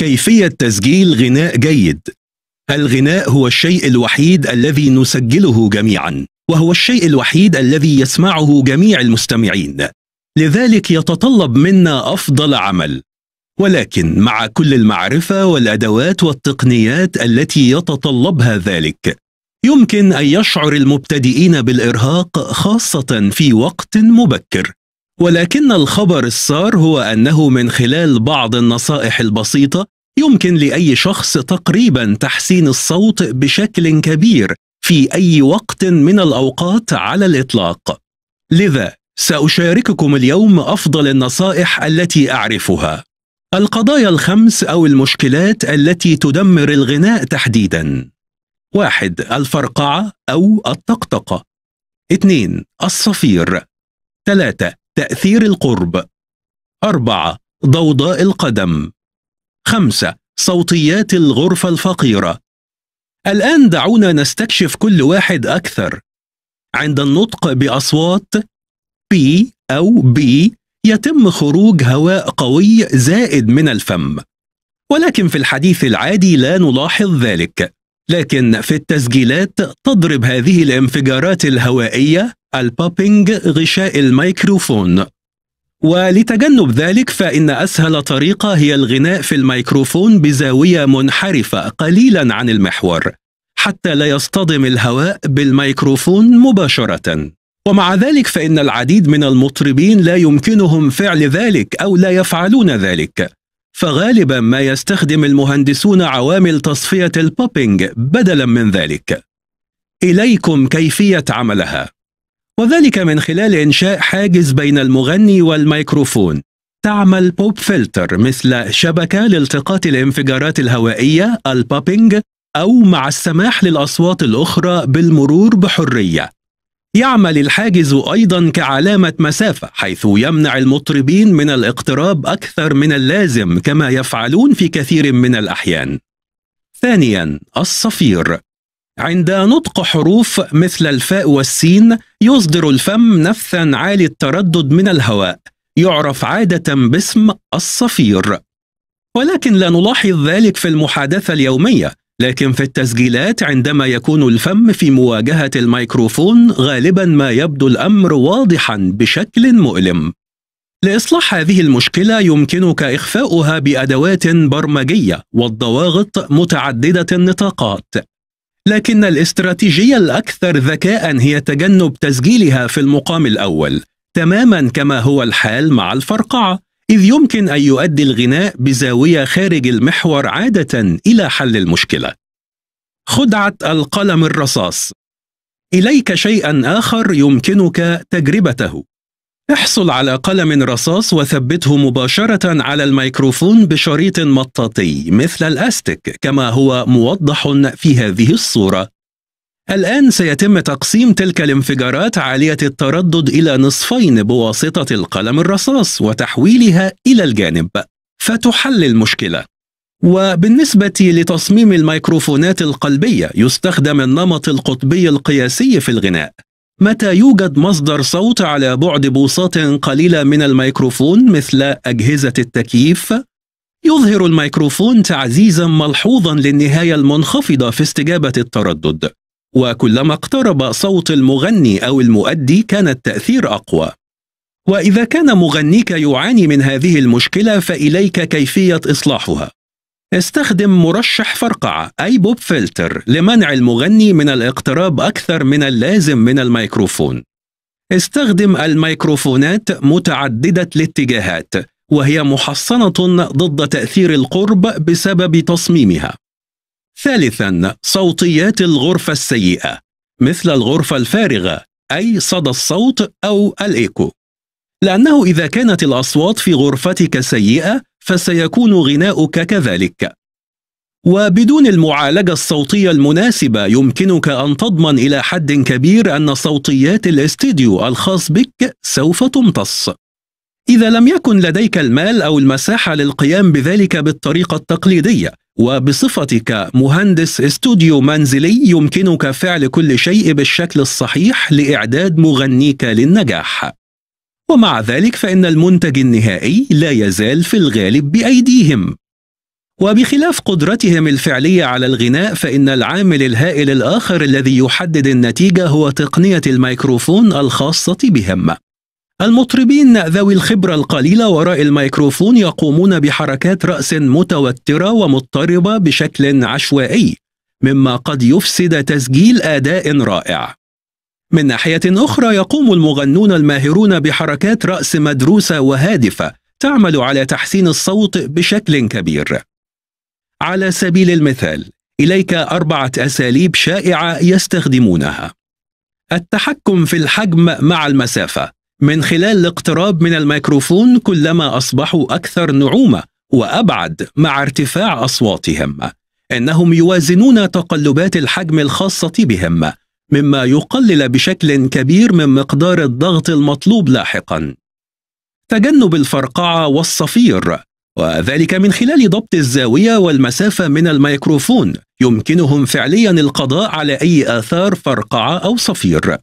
كيفية تسجيل غناء جيد الغناء هو الشيء الوحيد الذي نسجله جميعا وهو الشيء الوحيد الذي يسمعه جميع المستمعين لذلك يتطلب منا افضل عمل ولكن مع كل المعرفه والادوات والتقنيات التي يتطلبها ذلك يمكن ان يشعر المبتدئين بالارهاق خاصه في وقت مبكر ولكن الخبر السار هو أنه من خلال بعض النصائح البسيطة يمكن لأي شخص تقريبا تحسين الصوت بشكل كبير في أي وقت من الأوقات على الإطلاق. لذا سأشارككم اليوم أفضل النصائح التي أعرفها. القضايا الخمس أو المشكلات التي تدمر الغناء تحديدا. واحد الفرقعة أو الطقطقة. اثنين الصفير. ثلاثة تأثير القرب أربعة ضوضاء القدم خمسة صوتيات الغرفة الفقيرة الآن دعونا نستكشف كل واحد أكثر عند النطق بأصوات بي أو بي يتم خروج هواء قوي زائد من الفم ولكن في الحديث العادي لا نلاحظ ذلك لكن في التسجيلات تضرب هذه الانفجارات الهوائية البابينج غشاء الميكروفون ولتجنب ذلك فإن أسهل طريقة هي الغناء في الميكروفون بزاوية منحرفة قليلا عن المحور حتى لا يصطدم الهواء بالميكروفون مباشرة ومع ذلك فإن العديد من المطربين لا يمكنهم فعل ذلك أو لا يفعلون ذلك فغالبا ما يستخدم المهندسون عوامل تصفية البوبينج بدلا من ذلك إليكم كيفية عملها وذلك من خلال إنشاء حاجز بين المغني والميكروفون تعمل بوب فلتر مثل شبكة لالتقاط الانفجارات الهوائية البابينج أو مع السماح للأصوات الأخرى بالمرور بحرية يعمل الحاجز أيضا كعلامة مسافة حيث يمنع المطربين من الاقتراب أكثر من اللازم كما يفعلون في كثير من الأحيان ثانيا الصفير عند نطق حروف مثل الفاء والسين يصدر الفم نفثا عالي التردد من الهواء يعرف عادة باسم الصفير ولكن لا نلاحظ ذلك في المحادثة اليومية لكن في التسجيلات عندما يكون الفم في مواجهة الميكروفون غالبا ما يبدو الأمر واضحا بشكل مؤلم لإصلاح هذه المشكلة يمكنك إخفاؤها بأدوات برمجية والضواغط متعددة النطاقات لكن الاستراتيجية الأكثر ذكاء هي تجنب تسجيلها في المقام الأول تماما كما هو الحال مع الفرقعة إذ يمكن أن يؤدي الغناء بزاوية خارج المحور عادة إلى حل المشكلة خدعة القلم الرصاص إليك شيئا آخر يمكنك تجربته احصل على قلم رصاص وثبته مباشرة على الميكروفون بشريط مطاطي مثل الأستك كما هو موضح في هذه الصورة. الآن سيتم تقسيم تلك الانفجارات عالية التردد إلى نصفين بواسطة القلم الرصاص وتحويلها إلى الجانب، فتحل المشكلة. وبالنسبة لتصميم الميكروفونات القلبية يستخدم النمط القطبي القياسي في الغناء متى يوجد مصدر صوت على بعد بوصات قليلة من الميكروفون مثل أجهزة التكييف، يظهر الميكروفون تعزيزا ملحوظا للنهاية المنخفضة في استجابة التردد، وكلما اقترب صوت المغني أو المؤدي كان التأثير أقوى. وإذا كان مغنيك يعاني من هذه المشكلة فإليك كيفية إصلاحها. استخدم مرشح فرقعة أي بوب فلتر لمنع المغني من الاقتراب أكثر من اللازم من الميكروفون. استخدم الميكروفونات متعددة الاتجاهات وهي محصنة ضد تأثير القرب بسبب تصميمها. ثالثاً صوتيات الغرفة السيئة مثل الغرفة الفارغة أي صدى الصوت أو الإيكو. لأنه إذا كانت الأصوات في غرفتك سيئة فسيكون غناؤك كذلك وبدون المعالجة الصوتية المناسبة يمكنك أن تضمن إلى حد كبير أن صوتيات الاستديو الخاص بك سوف تمتص إذا لم يكن لديك المال أو المساحة للقيام بذلك بالطريقة التقليدية وبصفتك مهندس استوديو منزلي يمكنك فعل كل شيء بالشكل الصحيح لإعداد مغنيك للنجاح ومع ذلك فإن المنتج النهائي لا يزال في الغالب بأيديهم وبخلاف قدرتهم الفعلية على الغناء فإن العامل الهائل الآخر الذي يحدد النتيجة هو تقنية الميكروفون الخاصة بهم المطربين ذوي الخبرة القليلة وراء الميكروفون يقومون بحركات رأس متوترة ومضطربة بشكل عشوائي مما قد يفسد تسجيل أداء رائع من ناحية أخرى يقوم المغنون الماهرون بحركات رأس مدروسة وهادفة تعمل على تحسين الصوت بشكل كبير. على سبيل المثال، إليك أربعة أساليب شائعة يستخدمونها: التحكم في الحجم مع المسافة من خلال الاقتراب من الميكروفون كلما أصبحوا أكثر نعومة وأبعد مع ارتفاع أصواتهم. إنهم يوازنون تقلبات الحجم الخاصة بهم مما يقلل بشكل كبير من مقدار الضغط المطلوب لاحقا تجنب الفرقعه والصفير وذلك من خلال ضبط الزاويه والمسافه من الميكروفون يمكنهم فعليا القضاء على اي اثار فرقعه او صفير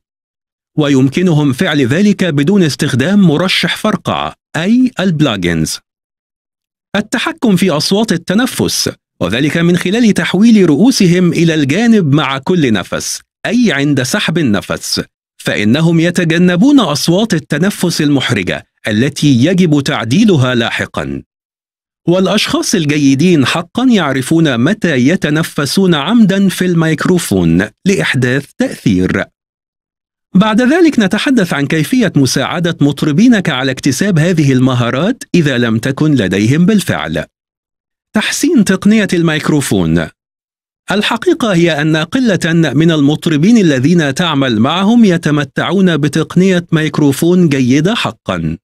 ويمكنهم فعل ذلك بدون استخدام مرشح فرقعه اي البلاجينز التحكم في اصوات التنفس وذلك من خلال تحويل رؤوسهم الى الجانب مع كل نفس أي عند سحب النفس فإنهم يتجنبون أصوات التنفس المحرجة التي يجب تعديلها لاحقا والأشخاص الجيدين حقا يعرفون متى يتنفسون عمدا في الميكروفون لإحداث تأثير بعد ذلك نتحدث عن كيفية مساعدة مطربينك على اكتساب هذه المهارات إذا لم تكن لديهم بالفعل تحسين تقنية الميكروفون الحقيقة هي أن قلة من المطربين الذين تعمل معهم يتمتعون بتقنية ميكروفون جيدة حقا.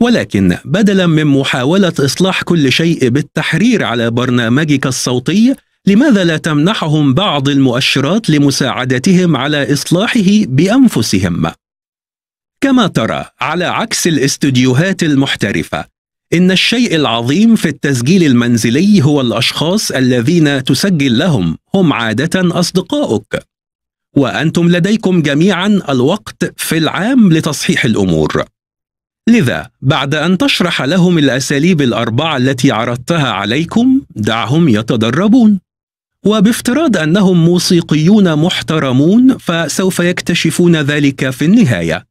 ولكن بدلا من محاولة إصلاح كل شيء بالتحرير على برنامجك الصوتي، لماذا لا تمنحهم بعض المؤشرات لمساعدتهم على إصلاحه بأنفسهم؟ كما ترى على عكس الاستوديوهات المحترفة إن الشيء العظيم في التسجيل المنزلي هو الأشخاص الذين تسجل لهم هم عادة أصدقائك وأنتم لديكم جميعا الوقت في العام لتصحيح الأمور لذا بعد أن تشرح لهم الأساليب الأربعة التي عرضتها عليكم دعهم يتدربون وبافتراض أنهم موسيقيون محترمون فسوف يكتشفون ذلك في النهاية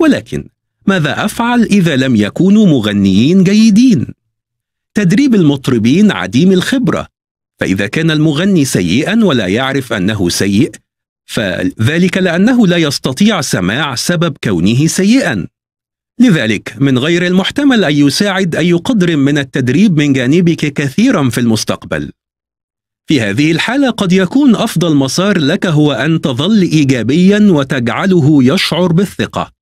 ولكن ماذا أفعل إذا لم يكونوا مغنيين جيدين؟ تدريب المطربين عديم الخبرة فإذا كان المغني سيئا ولا يعرف أنه سيء فذلك لأنه لا يستطيع سماع سبب كونه سيئا لذلك من غير المحتمل أن يساعد أي قدر من التدريب من جانبك كثيرا في المستقبل في هذه الحالة قد يكون أفضل مسار لك هو أن تظل إيجابيا وتجعله يشعر بالثقة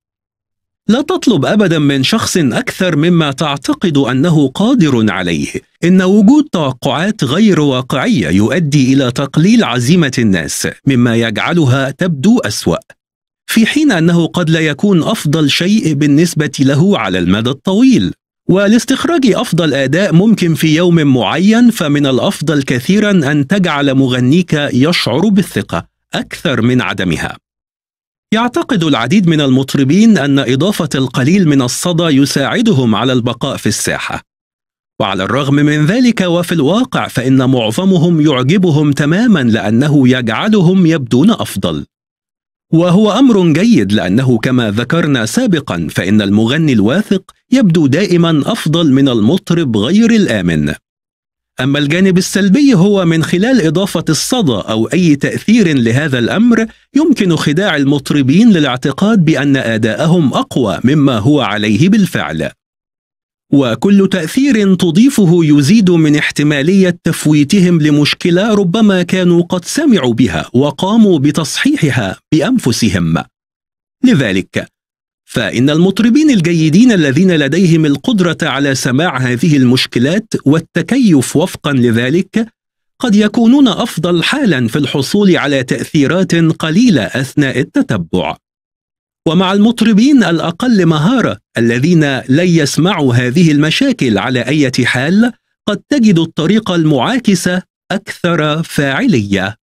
لا تطلب ابدا من شخص اكثر مما تعتقد انه قادر عليه ان وجود توقعات غير واقعيه يؤدي الى تقليل عزيمه الناس مما يجعلها تبدو اسوا في حين انه قد لا يكون افضل شيء بالنسبه له على المدى الطويل ولاستخراج افضل اداء ممكن في يوم معين فمن الافضل كثيرا ان تجعل مغنيك يشعر بالثقه اكثر من عدمها يعتقد العديد من المطربين أن إضافة القليل من الصدى يساعدهم على البقاء في الساحة وعلى الرغم من ذلك وفي الواقع فإن معظمهم يعجبهم تماما لأنه يجعلهم يبدون أفضل وهو امر جيد لانه كما ذكرنا سابقا فان المغني الواثق يبدو دائما افضل من المطرب غير الامن أما الجانب السلبي هو من خلال إضافة الصدى أو أي تأثير لهذا الأمر يمكن خداع المطربين للاعتقاد بأن أداءهم أقوى مما هو عليه بالفعل. وكل تأثير تضيفه يزيد من احتمالية تفويتهم لمشكلة ربما كانوا قد سمعوا بها وقاموا بتصحيحها بأنفسهم. لذلك فإن المطربين الجيدين الذين لديهم القدرة على سماع هذه المشكلات والتكيف وفقا لذلك قد يكونون أفضل حالا في الحصول على تأثيرات قليلة أثناء التتبع. ومع المطربين الأقل مهارة الذين لن يسمعوا هذه المشاكل على أي حال قد تجد الطريقة المعاكسة أكثر فاعلية.